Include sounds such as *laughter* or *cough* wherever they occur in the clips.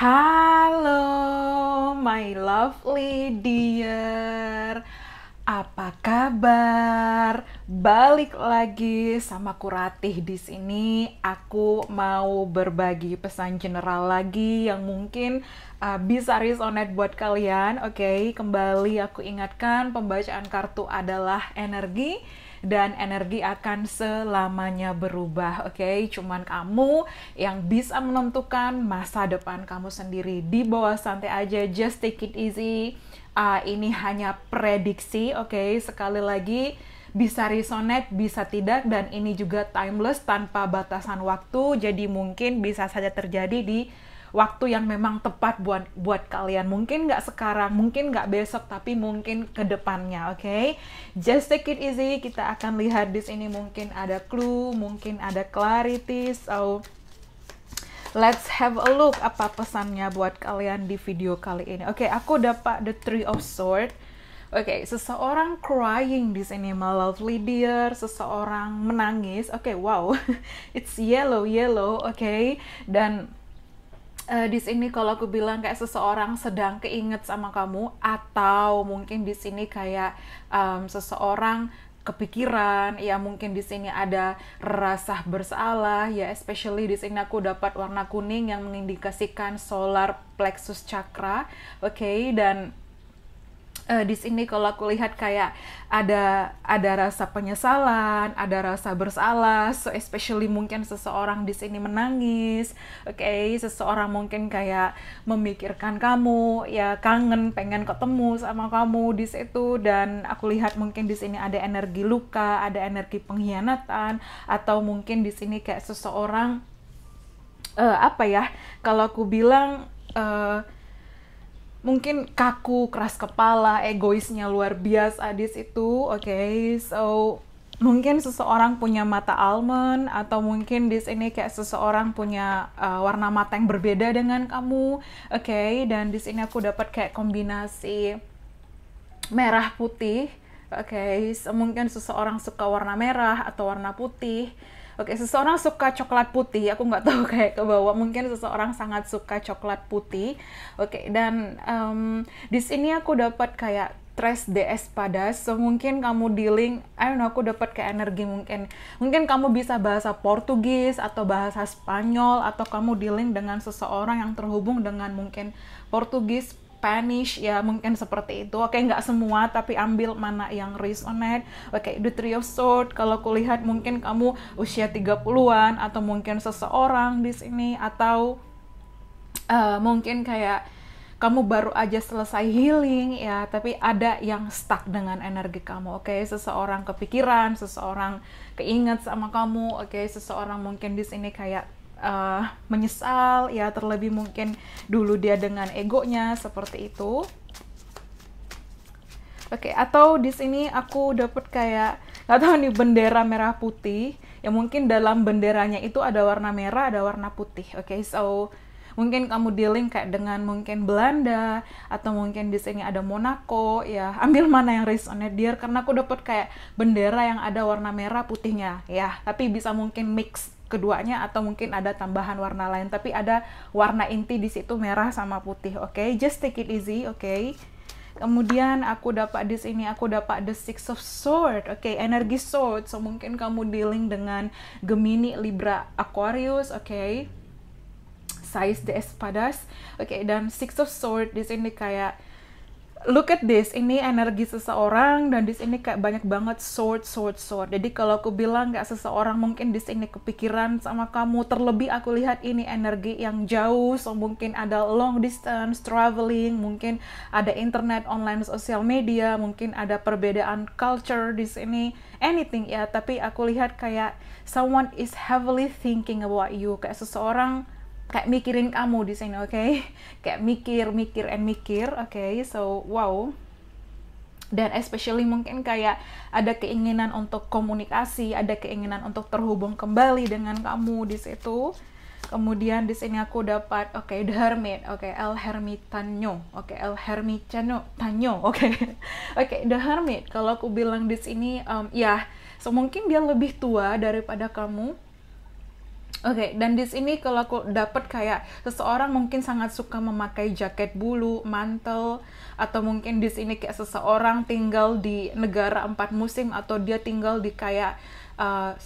Halo, my lovely dear. Apa kabar? balik lagi sama kuratih di sini. Aku mau berbagi pesan general lagi yang mungkin uh, bisa resonate buat kalian. Oke, okay, kembali aku ingatkan pembacaan kartu adalah energi dan energi akan selamanya berubah. Oke, okay? cuman kamu yang bisa menentukan masa depan kamu sendiri. Di bawah santai aja, just take it easy. Uh, ini hanya prediksi, oke? Okay? Sekali lagi bisa resonate, bisa tidak, dan ini juga timeless tanpa batasan waktu, jadi mungkin bisa saja terjadi di waktu yang memang tepat buat buat kalian. Mungkin nggak sekarang, mungkin nggak besok, tapi mungkin ke depannya, oke? Okay? Just take it easy, kita akan lihat di sini mungkin ada clue, mungkin ada clarity, so let's have a look apa pesannya buat kalian di video kali ini. Oke, okay, aku dapat the three of swords. Oke, okay, seseorang crying di sini, my lovely dear. Seseorang menangis. Oke, okay, wow, *laughs* it's yellow, yellow. Oke, okay? dan uh, di sini kalau aku bilang kayak seseorang sedang keinget sama kamu, atau mungkin di sini kayak um, seseorang kepikiran, ya mungkin di sini ada rasa bersalah, ya especially di sini aku dapat warna kuning yang mengindikasikan solar plexus chakra. Oke, okay? dan uh, di sini kalau aku lihat kayak ada ada rasa penyesalan, ada rasa bersalah, so especially mungkin seseorang di sini menangis, oke, okay? seseorang mungkin kayak memikirkan kamu, ya kangen, pengen ketemu sama kamu di situ dan aku lihat mungkin di sini ada energi luka, ada energi pengkhianatan atau mungkin di sini kayak seseorang uh, apa ya? Kalau aku bilang uh, mungkin kaku, keras kepala, egoisnya luar biasa Adis itu, oke. Okay? So mungkin seseorang punya mata almond atau mungkin di sini kayak seseorang punya uh, warna mata yang berbeda dengan kamu, oke. Okay? Dan di sini aku dapat kayak kombinasi merah putih, oke. Okay? So, mungkin seseorang suka warna merah atau warna putih Oke, seseorang suka coklat putih. Aku nggak tahu *laughs* kayak ke bawah. Mungkin seseorang sangat suka coklat putih. Oke, dan um, di sini aku dapat kayak stress DS pada so mungkin kamu dealing I don't know aku dapat kayak energi mungkin mungkin kamu bisa bahasa Portugis atau bahasa Spanyol atau kamu dealing dengan seseorang yang terhubung dengan mungkin Portugis Spanish ya mungkin seperti itu oke okay, nggak semua tapi ambil mana yang resonate oke okay, the three of sword kalau kulihat mungkin kamu usia 30-an atau mungkin seseorang di sini atau uh, mungkin kayak kamu baru aja selesai healing ya tapi ada yang stuck dengan energi kamu oke okay? seseorang kepikiran seseorang keinget sama kamu oke okay? seseorang mungkin di sini kayak uh, menyesal ya terlebih mungkin dulu dia dengan egonya seperti itu oke okay, atau di sini aku dapat kayak nggak tahu nih bendera merah putih ya mungkin dalam benderanya itu ada warna merah ada warna putih oke okay, so mungkin kamu dealing kayak dengan mungkin Belanda atau mungkin di sini ada Monaco ya ambil mana yang resonate dear karena aku dapat kayak bendera yang ada warna merah putihnya ya tapi bisa mungkin mix keduanya atau mungkin ada tambahan warna lain tapi ada warna inti di situ merah sama putih oke okay? just take it easy oke okay? kemudian aku dapat di sini aku dapat the six of sword oke okay? energi sword so mungkin kamu dealing dengan gemini libra aquarius oke okay? size the espadas oke okay, dan six of sword di sini kayak look at this ini energi seseorang dan di sini kayak banyak banget sword sword sword jadi kalau aku bilang nggak seseorang mungkin di sini kepikiran sama kamu terlebih aku lihat ini energi yang jauh so mungkin ada long distance traveling mungkin ada internet online sosial media mungkin ada perbedaan culture di sini anything ya tapi aku lihat kayak someone is heavily thinking about you kayak seseorang kayak mikirin kamu di sini, oke? Okay? *laughs* Kayak mikir, mikir, and mikir, oke? Okay? So wow. Dan especially mungkin kayak ada keinginan untuk komunikasi, ada keinginan untuk terhubung kembali dengan kamu di situ. Kemudian di sini aku dapat oke okay, the hermit, oke okay, El Hermitanyo, oke okay, El hermitanyo, Tanyo, *laughs* oke. Okay. oke, okay, the hermit kalau aku bilang di sini um, ya, so mungkin dia lebih tua daripada kamu Oke, okay, dan di sini kalau aku dapat kayak seseorang mungkin sangat suka memakai jaket bulu, mantel, atau mungkin di sini kayak seseorang tinggal di negara empat musim atau dia tinggal di kayak uh,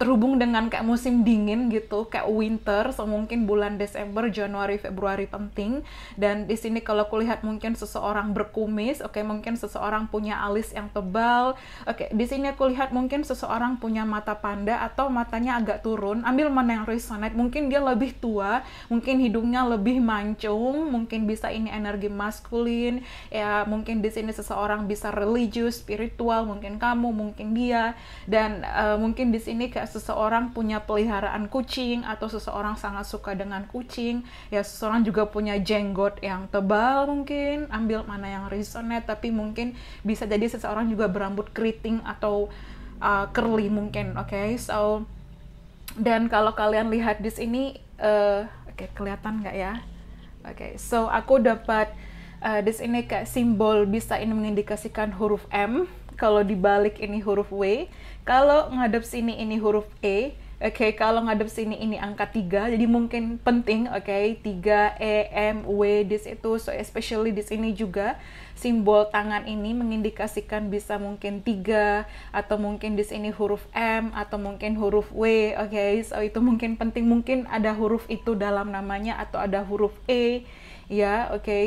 terhubung dengan kayak musim dingin gitu, kayak winter, so mungkin bulan Desember, Januari, Februari penting. Dan di sini kalau kulihat mungkin seseorang berkumis, oke okay, mungkin seseorang punya alis yang tebal. Oke, okay, di sini aku lihat mungkin seseorang punya mata panda atau matanya agak turun. Ambil mana yang resonate, mungkin dia lebih tua, mungkin hidungnya lebih mancung, mungkin bisa ini energi maskulin. Ya, mungkin di sini seseorang bisa religius, spiritual, mungkin kamu, mungkin dia. Dan uh, mungkin di sini kayak seseorang punya peliharaan kucing atau seseorang sangat suka dengan kucing ya seseorang juga punya jenggot yang tebal mungkin ambil mana yang resonate tapi mungkin bisa jadi seseorang juga berambut keriting atau uh, curly mungkin oke okay? so dan kalau kalian lihat di sini uh, oke okay, kelihatan nggak ya oke okay, so aku dapat uh, di sini kayak simbol bisa ini mengindikasikan huruf M kalau dibalik ini huruf W, kalau ngadep sini ini huruf E, oke, okay, kalau ngadep sini ini angka 3, jadi mungkin penting, oke, okay, 3, E, M, W, this itu, so especially this ini juga, simbol tangan ini mengindikasikan bisa mungkin 3, atau mungkin this ini huruf M, atau mungkin huruf W, oke, okay, so itu mungkin penting, mungkin ada huruf itu dalam namanya, atau ada huruf E, ya, oke, okay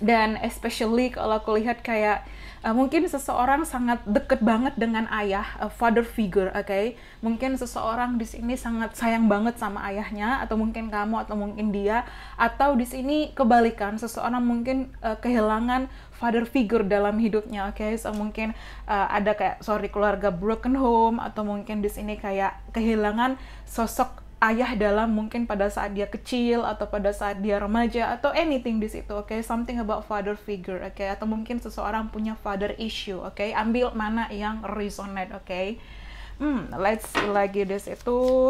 dan especially kalau aku lihat kayak uh, mungkin seseorang sangat deket banget dengan ayah a eh, father figure oke okay? mungkin seseorang di sini sangat sayang banget sama ayahnya atau mungkin kamu atau mungkin dia atau di sini kebalikan seseorang mungkin uh, kehilangan father figure dalam hidupnya oke okay? so mungkin uh, ada kayak sorry keluarga broken home atau mungkin di sini kayak kehilangan sosok ayah dalam mungkin pada saat dia kecil atau pada saat dia remaja atau anything di situ oke okay? something about father figure oke okay? atau mungkin seseorang punya father issue oke okay? ambil mana yang resonate oke okay? hmm let's lagi di situ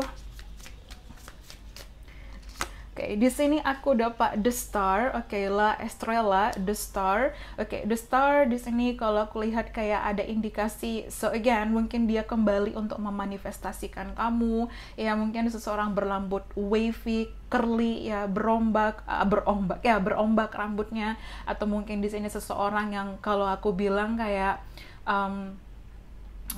Oke, okay, di sini aku dapat The Star, oke, okay, La Estrella, The Star. Oke, okay, The Star di sini kalau aku lihat kayak ada indikasi, so again, mungkin dia kembali untuk memanifestasikan kamu, ya mungkin seseorang berlambut wavy, curly, ya berombak, uh, berombak, ya berombak rambutnya, atau mungkin di sini seseorang yang kalau aku bilang kayak... Um,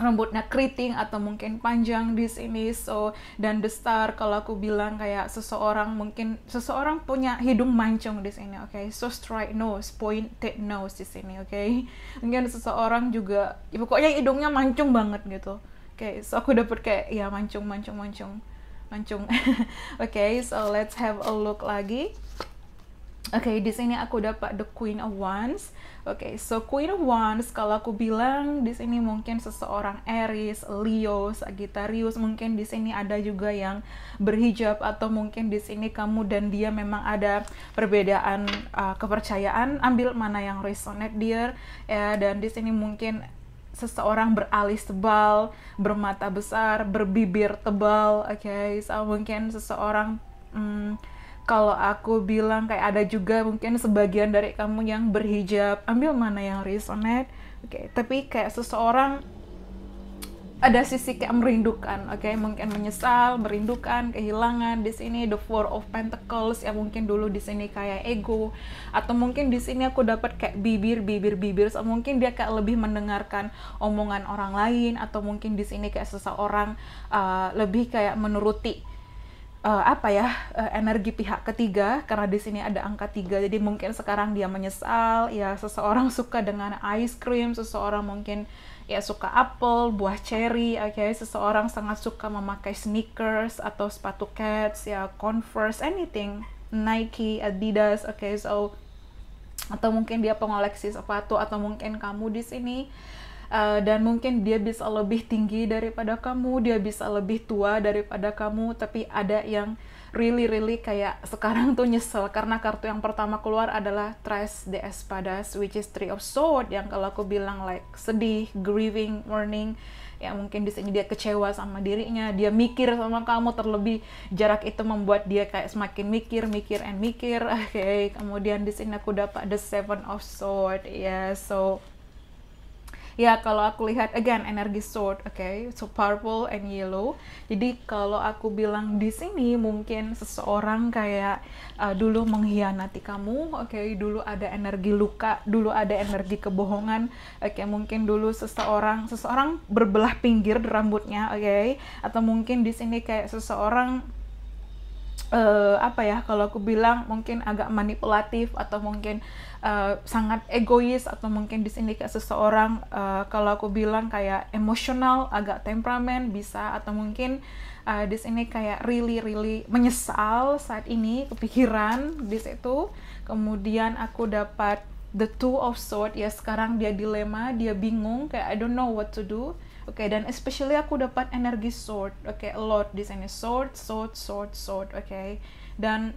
rambutnya keriting atau mungkin panjang di sini so dan the star kalau aku bilang kayak seseorang mungkin seseorang punya hidung mancung di sini oke okay? so straight nose pointed nose di sini oke okay? mungkin seseorang juga ya pokoknya hidungnya mancung banget gitu oke okay, so aku dapet kayak ya mancung mancung mancung mancung *laughs* oke okay, so let's have a look lagi okay, di sini aku dapat the Queen of Wands. Oke, okay, so Queen of Wands kalau aku bilang di sini mungkin seseorang Aries, Leo, Sagittarius, mungkin di sini ada juga yang berhijab atau mungkin di sini kamu dan dia memang ada perbedaan uh, kepercayaan. Ambil mana yang resonate dear ya dan di sini mungkin seseorang beralis tebal, bermata besar, berbibir tebal, oke, okay? so mungkin seseorang hmm, kalau aku bilang kayak ada juga mungkin sebagian dari kamu yang berhijab ambil mana yang resonate oke okay. tapi kayak seseorang ada sisi kayak merindukan, oke, okay? mungkin menyesal, merindukan, kehilangan di sini the four of pentacles ya mungkin dulu di sini kayak ego atau mungkin di sini aku dapat kayak bibir bibir bibir, so, mungkin dia kayak lebih mendengarkan omongan orang lain atau mungkin di sini kayak seseorang uh, lebih kayak menuruti uh, apa ya uh, energi pihak ketiga karena di sini ada angka tiga jadi mungkin sekarang dia menyesal ya seseorang *laughs* suka dengan ice cream seseorang mungkin ya suka apple buah cherry oke okay? seseorang sangat suka memakai sneakers atau sepatu cats ya converse anything Nike Adidas oke okay? so atau mungkin dia pengoleksi sepatu atau mungkin kamu di sini uh, dan mungkin dia bisa lebih tinggi daripada kamu dia bisa lebih tua daripada kamu tapi ada yang really really kayak sekarang tuh nyesel karena kartu yang pertama keluar adalah Tres de Espadas which is Three of Sword yang kalau aku bilang like sedih, grieving, mourning ya mungkin di sini dia kecewa sama dirinya, dia mikir sama kamu terlebih jarak itu membuat dia kayak semakin mikir, mikir and mikir. Oke, *laughs* okay. kemudian di sini aku dapat the Seven of Sword ya. Yeah, so ya kalau aku lihat again energi sword oke okay? so purple and yellow jadi kalau aku bilang di sini mungkin seseorang kayak uh, dulu mengkhianati kamu oke okay? dulu ada energi luka dulu ada energi kebohongan oke okay? mungkin dulu seseorang seseorang berbelah pinggir rambutnya oke okay? atau mungkin di sini kayak seseorang uh, apa ya kalau aku bilang mungkin agak manipulatif atau mungkin uh, sangat egois atau mungkin di sini kayak seseorang uh, kalau aku bilang kayak emosional agak temperamen bisa atau mungkin uh, di sini kayak really really menyesal saat ini kepikiran di situ kemudian aku dapat the two of sword ya sekarang dia dilema dia bingung kayak I don't know what to do Oke, okay, dan especially aku dapat energi sword. Oke, okay, a lot di sini sword, sword, sword, sword. Oke. Okay. Dan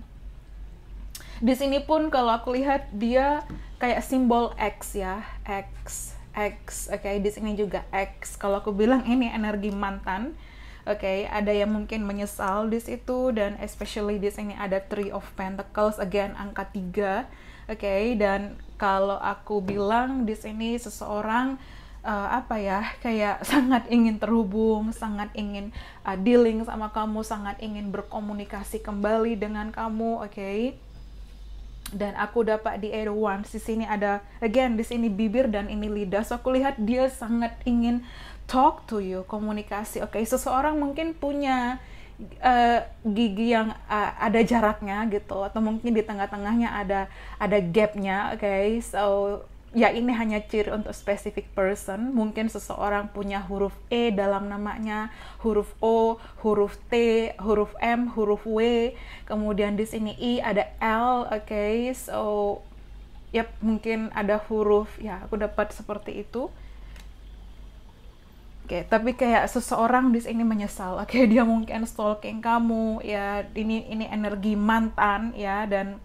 di sini pun kalau aku lihat dia kayak simbol X ya, X, X. Oke, okay, di sini juga X. Kalau aku bilang ini energi mantan. Oke, okay, ada yang mungkin menyesal di situ dan especially di sini ada Three of Pentacles again angka tiga Oke, okay, dan kalau aku bilang di sini seseorang uh, apa ya kayak *laughs* sangat ingin terhubung, sangat ingin uh, dealing sama kamu, sangat ingin berkomunikasi kembali dengan kamu, oke? Okay? Dan aku dapat di air One. Di sini ada again di sini bibir dan ini lidah. So aku lihat dia sangat ingin talk to you, komunikasi. Oke, okay? seseorang mungkin punya uh, gigi yang uh, ada jaraknya gitu atau mungkin di tengah-tengahnya ada ada gapnya oke okay? so ya ini hanya ciri untuk specific person mungkin seseorang punya huruf E dalam namanya huruf O huruf T huruf M huruf W kemudian di sini I ada L oke okay? so ya yep, mungkin ada huruf ya aku dapat seperti itu Oke, okay, tapi kayak seseorang di sini menyesal. Oke, okay, *laughs* dia mungkin stalking kamu ya. Ini ini energi mantan ya dan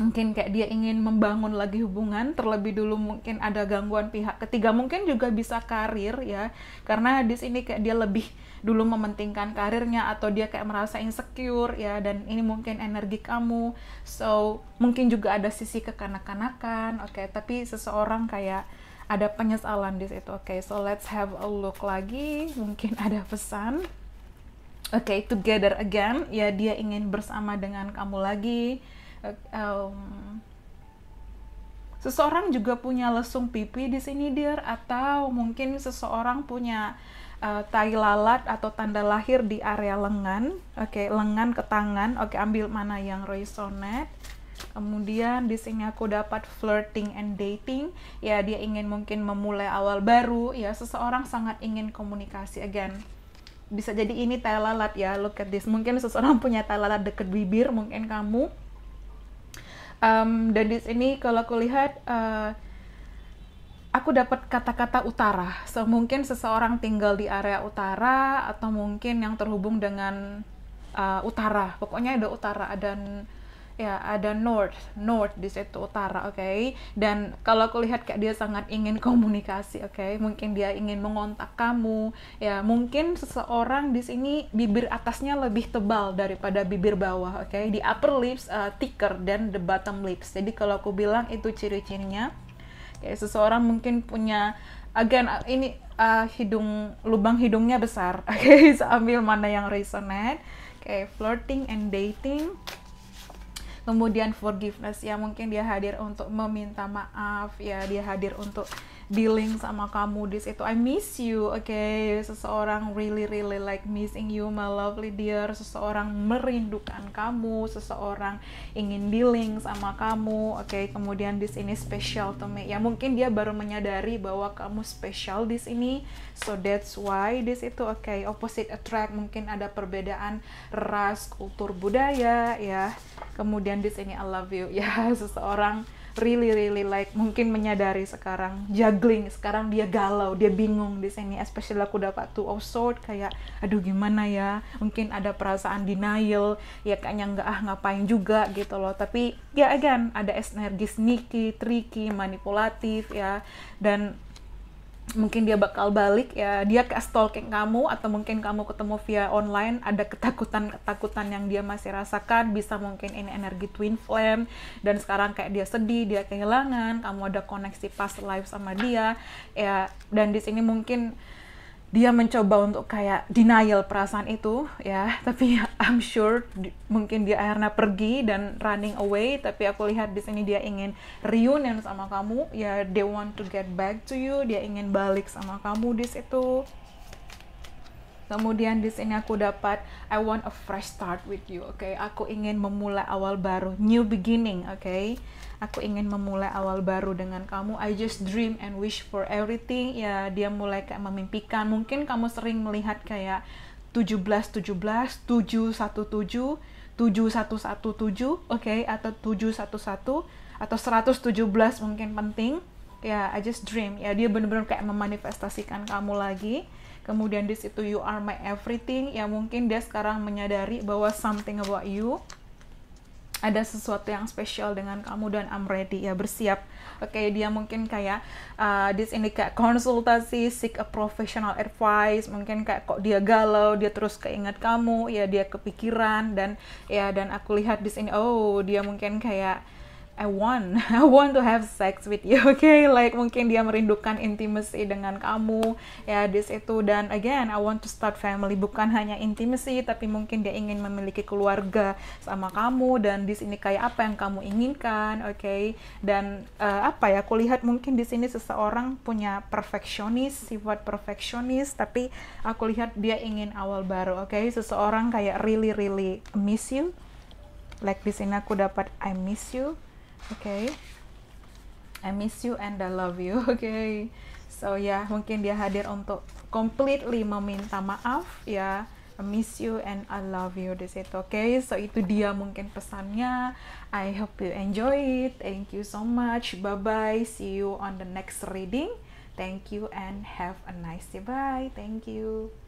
mungkin kayak dia ingin membangun lagi hubungan terlebih dulu mungkin ada gangguan pihak ketiga mungkin juga bisa karir ya karena di sini kayak dia lebih dulu mementingkan karirnya atau dia kayak merasa insecure ya dan ini mungkin energi kamu so mungkin juga ada sisi kekanak-kanakan oke okay? tapi seseorang kayak ada penyesalan di situ oke okay, so let's have a look lagi mungkin ada pesan oke okay, together again ya dia ingin bersama dengan kamu lagi um, seseorang juga punya lesung pipi di sini dear atau mungkin seseorang punya uh, tai lalat atau tanda lahir di area lengan oke okay, lengan ke tangan oke okay, ambil mana yang resonet kemudian di sini aku dapat flirting and dating ya dia ingin mungkin memulai awal baru ya seseorang sangat ingin komunikasi again bisa jadi ini tai lalat ya look at this mungkin seseorang punya tai lalat deket bibir mungkin kamu um, dan di sini kalau aku lihat uh, aku dapat kata-kata utara. So, mungkin seseorang tinggal di area utara atau mungkin yang terhubung dengan uh, utara. Pokoknya ada utara dan ya ada north north di situ utara oke okay? dan kalau aku lihat kayak dia sangat ingin komunikasi oke okay? mungkin dia ingin mengontak kamu ya mungkin seseorang di sini bibir atasnya lebih tebal daripada bibir bawah oke okay? di upper lips uh, thicker dan the bottom lips jadi kalau aku bilang itu ciri-cirinya kayak seseorang mungkin punya again eh, ini uh, hidung lubang hidungnya besar *laughs* oke okay? ambil mana yang resonate oke okay, flirting and dating kemudian forgiveness ya mungkin dia hadir untuk meminta maaf ya dia hadir untuk dealing sama kamu this itu I miss you oke okay? seseorang really really like missing you my lovely dear seseorang merindukan kamu seseorang ingin dealing sama kamu oke okay? kemudian this ini special to me ya mungkin dia baru menyadari bahwa kamu special di ini so that's why this itu oke okay? opposite attract mungkin ada perbedaan ras kultur budaya ya kemudian this ini I love you *laughs* ya seseorang really really like mungkin menyadari sekarang juggling sekarang dia galau dia bingung di sini especially aku dapat two of sword kayak aduh gimana ya mungkin ada perasaan denial ya kayaknya nggak ah ngapain juga gitu loh tapi ya again ada energi sneaky tricky manipulatif ya dan mungkin dia bakal balik ya dia ke stalking kamu atau mungkin kamu ketemu via online ada ketakutan ketakutan yang dia masih rasakan bisa mungkin ini energi twin flame dan sekarang kayak dia sedih dia kehilangan kamu ada koneksi past life sama dia ya dan di sini mungkin dia mencoba untuk kayak denial perasaan itu ya *laughs* tapi I'm sure di, mungkin dia akhirnya pergi dan running away tapi aku lihat di sini dia ingin reunion sama kamu ya they want to get back to you dia ingin balik sama kamu di situ kemudian di sini aku dapat I want a fresh start with you oke okay? aku ingin memulai awal baru new beginning oke okay? aku ingin memulai awal baru dengan kamu I just dream and wish for everything ya dia mulai kayak memimpikan mungkin kamu sering melihat kayak 17 17 717 7117 oke okay? atau 711 atau 117 mungkin penting ya I just dream ya dia benar-benar kayak memanifestasikan kamu lagi kemudian di situ you are my everything ya mungkin dia sekarang menyadari bahwa something about you ada sesuatu yang spesial dengan kamu dan I'm ready ya bersiap oke okay, dia mungkin kayak uh, this ini kayak konsultasi seek a professional advice mungkin kayak kok dia galau dia terus keinget kamu ya dia kepikiran dan ya dan aku lihat di sini oh dia mungkin kayak I want, *laughs* I want to have sex with you, oke? *laughs* Okay? Like mungkin dia merindukan intimacy dengan kamu, ya this itu dan again I want to start family bukan hanya intimacy tapi mungkin dia ingin memiliki keluarga sama kamu dan di sini kayak apa yang kamu inginkan, oke? Okay? Dan uh, apa ya? aku lihat mungkin di sini seseorang punya perfeksionis, sifat perfeksionis, tapi aku lihat dia ingin awal baru, oke? Okay? Seseorang kayak really really miss you, like di sini aku dapat I miss you okay I miss you and I love you *laughs* okay so ya yeah, mungkin dia hadir untuk completely meminta maaf ya yeah. I miss you and I love you di situ oke okay? so itu dia mungkin pesannya I hope you enjoy it thank you so much bye bye see you on the next reading thank you and have a nice day bye thank you